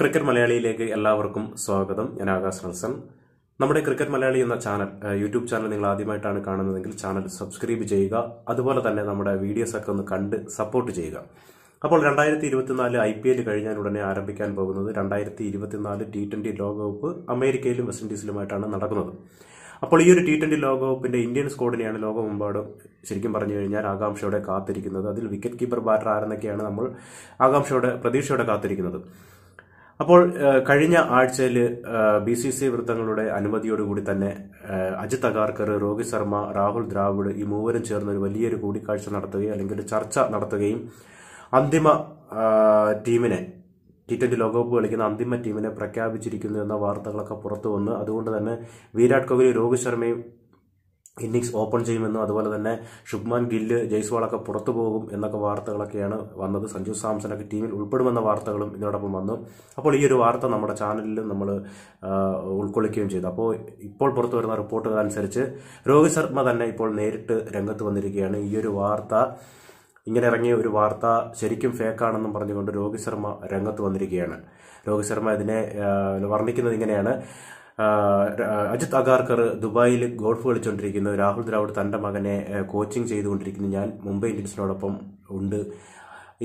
cricket മലയാളിയിലേക്ക് എല്ലാവർക്കും സ്വാഗതം ഞാൻ ആകാശ് നൽസൺ നമ്മുടെ ക്രിക്കറ്റ് മലയാളി എന്ന ചാനൽ യൂട്യൂബ് ചാനൽ നിങ്ങൾ ആദ്യമായിട്ടാണ് കാണുന്നതെങ്കിൽ ചാനൽ സബ്സ്ക്രൈബ് ചെയ്യുക അതുപോലെ തന്നെ നമ്മുടെ വീഡിയോസ് ഒക്കെ ഒന്ന് കണ്ട് സപ്പോർട്ട് ചെയ്യുക അപ്പോൾ രണ്ടായിരത്തി ഇരുപത്തിനാല് ഐ പി എൽ കഴിഞ്ഞാൽ ഉടനെ ആരംഭിക്കാൻ പോകുന്നത് രണ്ടായിരത്തി ഇരുപത്തിനാല് ടി ലോകകപ്പ് അമേരിക്കയിലും വെസ്റ്റ് ഇൻഡീസിലുമായിട്ടാണ് നടക്കുന്നത് അപ്പോൾ ഈ ഒരു ടി ട്വന്റി ലോകകപ്പിന്റെ ഇന്ത്യൻ സ്കോഡിനെയാണ് ലോകമെമ്പാടും ശരിക്കും പറഞ്ഞു കഴിഞ്ഞാൽ ആകാംക്ഷയോടെ കാത്തിരിക്കുന്നത് അതിൽ വിക്കറ്റ് കീപ്പർ ബാറ്റർ ആരെന്നൊക്കെയാണ് നമ്മൾ ആകാംക്ഷയോടെ പ്രതീക്ഷയോടെ കാത്തിരിക്കുന്നത് അപ്പോൾ കഴിഞ്ഞ ആഴ്ചയിൽ ബി സി സി വൃത്തങ്ങളുടെ അനുമതിയോടുകൂടി തന്നെ അജിത് അഗാർക്കർ രോഹിത് ശർമ്മ രാഹുൽ ദ്രാവിഡ് ഈ മൂവരും ചേർന്ന് ഒരു വലിയൊരു കൂടിക്കാഴ്ച നടത്തുകയും അല്ലെങ്കിൽ ഒരു ചർച്ച നടത്തുകയും അന്തിമ ടീമിനെ ടി ട്വന്റി ലോകകപ്പ് കളിക്കുന്ന അന്തിമ ടീമിനെ പ്രഖ്യാപിച്ചിരിക്കുന്നു എന്ന വാർത്തകളൊക്കെ പുറത്തു വന്ന് അതുകൊണ്ട് തന്നെ വിരാട് കോഹ്ലി രോഹിത് ശർമ്മയും ഇന്നിങ്സ് ഓപ്പൺ ചെയ്യുമെന്നും അതുപോലെ തന്നെ ശുഭ്മാൻ ഗില്ല് ജയ്സ്വാളൊക്കെ പുറത്തു പോകും എന്നൊക്കെ വാർത്തകളൊക്കെയാണ് വന്നത് സഞ്ജു സാംസനൊക്കെ ടീമിൽ ഉൾപ്പെടുമെന്ന വാർത്തകളും ഇതിനോടൊപ്പം വന്നു അപ്പോൾ ഈ ഒരു വാർത്ത നമ്മുടെ ചാനലിലും നമ്മൾ ഉൾക്കൊള്ളിക്കുകയും ചെയ്തു അപ്പോൾ ഇപ്പോൾ പുറത്തു വരുന്ന റിപ്പോർട്ടുകൾ അനുസരിച്ച് രോഹിത് ശർമ്മ തന്നെ ഇപ്പോൾ നേരിട്ട് രംഗത്ത് വന്നിരിക്കുകയാണ് ഈ ഒരു വാർത്ത ഇങ്ങനെ ഇറങ്ങിയ ഒരു വാർത്ത ശരിക്കും ഫേക്കാണെന്നും പറഞ്ഞുകൊണ്ട് രോഹിത് ശർമ്മ രംഗത്ത് വന്നിരിക്കുകയാണ് രോഹിത് ശർമ്മ ഇതിനെ വർണ്ണിക്കുന്നത് ഇങ്ങനെയാണ് അജിത് അഗാർക്കർ ദുബായിൽ ഗോൾഫ് കളിച്ചുകൊണ്ടിരിക്കുന്നു രാഹുൽ ദ്രാവിഡ് തന്റെ മകനെ കോച്ചിങ് ചെയ്തുകൊണ്ടിരിക്കുന്നു ഞാൻ മുംബൈ ഇന്ത്യൻസിനോടൊപ്പം ഉണ്ട്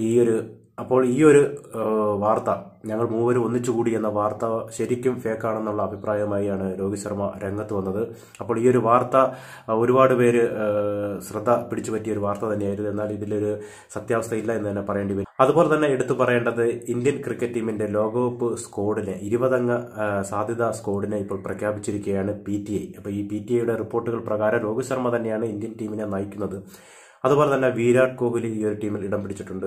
ഈ ഒരു അപ്പോൾ ഈ ഒരു വാർത്ത ഞങ്ങൾ മൂവരും ഒന്നിച്ചുകൂടി എന്ന വാർത്ത ശരിക്കും ഫേക്കാണെന്നുള്ള അഭിപ്രായമായാണ് രോഹിത് ശർമ്മ രംഗത്ത് വന്നത് അപ്പോൾ ഈ ഒരു വാർത്ത ഒരുപാട് പേര് ശ്രദ്ധ പിടിച്ചു പറ്റിയ ഒരു വാർത്ത തന്നെയായിരുന്നു എന്നാൽ ഇതിലൊരു സത്യാവസ്ഥയില്ല എന്ന് തന്നെ പറയേണ്ടി വരും അതുപോലെ തന്നെ എടുത്തു പറയേണ്ടത് ഇന്ത്യൻ ക്രിക്കറ്റ് ടീമിന്റെ ലോകകപ്പ് സ്കോഡിനെ ഇരുപതംഗ സാധ്യതാ സ്കോഡിനെ ഇപ്പോൾ പ്രഖ്യാപിച്ചിരിക്കുകയാണ് പി ടി ഐ അപ്പോൾ ഈ പി ടി ഐയുടെ റിപ്പോർട്ടുകൾ പ്രകാരം രോഹിത് ശർമ്മ തന്നെയാണ് ഇന്ത്യൻ ടീമിനെ നയിക്കുന്നത് അതുപോലെ തന്നെ വിരാട് കോഹ്ലി ഈ ഒരു ടീമിൽ ഇടം പിടിച്ചിട്ടുണ്ട്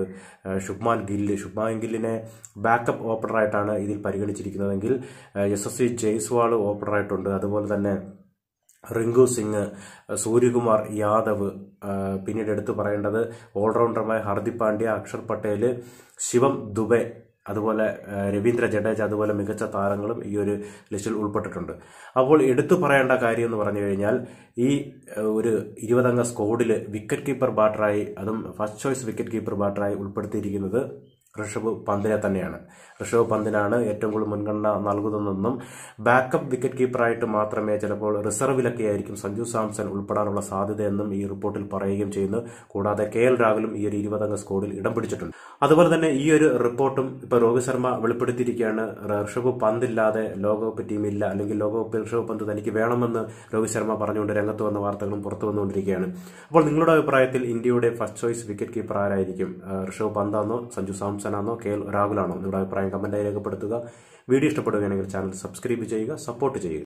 ശുഭ്മാൻ ഗില്ല് ശുഭ്മാൻ ഗില്ലിനെ ബാക്കപ്പ് ഓപ്പണറായിട്ടാണ് ഇതിൽ പരിഗണിച്ചിരിക്കുന്നതെങ്കിൽ യശസ്വി ജയ്സ്വാൾ ഓപ്പണറായിട്ടുണ്ട് അതുപോലെ തന്നെ റിങ്കു സിംഗ് സൂര്യകുമാർ യാദവ് പിന്നീട് എടുത്തു പറയേണ്ടത് ഓൾറൗണ്ടർമായ ഹർദിക് പാണ്ഡ്യ അക്ഷർ പട്ടേൽ ശിവം ദുബെ അതുപോലെ രവീന്ദ്ര ജഡേജ അതുപോലെ മികച്ച താരങ്ങളും ഈ ഒരു ലിസ്റ്റിൽ ഉൾപ്പെട്ടിട്ടുണ്ട് അപ്പോൾ എടുത്തു പറയേണ്ട കാര്യം എന്ന് പറഞ്ഞു കഴിഞ്ഞാൽ ഈ ഒരു ഇരുപതംഗ സ്കോഡിൽ വിക്കറ്റ് കീപ്പർ ബാറ്ററായി അതും ഫസ്റ്റ് ചോയ്സ് വിക്കറ്റ് കീപ്പർ ബാറ്ററായി ഉൾപ്പെടുത്തിയിരിക്കുന്നത് ഋഷഭ് പന്തിനെ തന്നെയാണ് ഋഷഭ് പന്തിനാണ് ഏറ്റവും കൂടുതൽ മുൻഗണന നൽകുന്നതെന്നും ബാക്കപ്പ് വിക്കറ്റ് കീപ്പറായിട്ട് മാത്രമേ ചിലപ്പോൾ റിസർവിലൊക്കെ ആയിരിക്കും സഞ്ജു സാംസൺ ഉൾപ്പെടാനുള്ള സാധ്യതയെന്നും ഈ റിപ്പോർട്ടിൽ പറയുകയും ചെയ്യുന്നു കൂടാതെ കെ എൽ രാഹുലും ഈ ഒരു ഇരുപതംഗ സ്കോഡിൽ ഇടം പിടിച്ചിട്ടുണ്ട് അതുപോലെ തന്നെ ഈ ഒരു റിപ്പോർട്ടും ഇപ്പൊ രോഹിത് ശർമ്മ വെളിപ്പെടുത്തിയിരിക്കുകയാണ് ഋഷഭ് പന്തില്ലാതെ ലോകകപ്പ് ടീമില്ല അല്ലെങ്കിൽ ലോകകപ്പിൽ ഋഷഭ് പന്ത് തനിക്ക് വേണമെന്ന് രോഹിത് ശർമ്മ പറഞ്ഞുകൊണ്ട് രംഗത്ത് വന്ന വാർത്തകളും പുറത്തു വന്നുകൊണ്ടിരിക്കുകയാണ് അപ്പോൾ നിങ്ങളുടെ അഭിപ്രായത്തിൽ ഇന്ത്യയുടെ ഫസ്റ്റ് ചോയ്സ് വിക്കറ്റ് കീപ്പർ ആരായിരിക്കും ഋഷഭ് പന്താന്നോ സഞ്ജു സാംസൺ ഹംസനാന്നോ കെ എൽ രാഹുലാണോ നിങ്ങളുടെ അഭിപ്രായം കമൻറ്റായി രേഖപ്പെടുത്തുക വീഡിയോ ഇഷ്ടപ്പെടുകയാണെങ്കിൽ ചാനൽ സബ്സ്ക്രൈബ് ചെയ്യുക സപ്പോർട്ട് ചെയ്യുക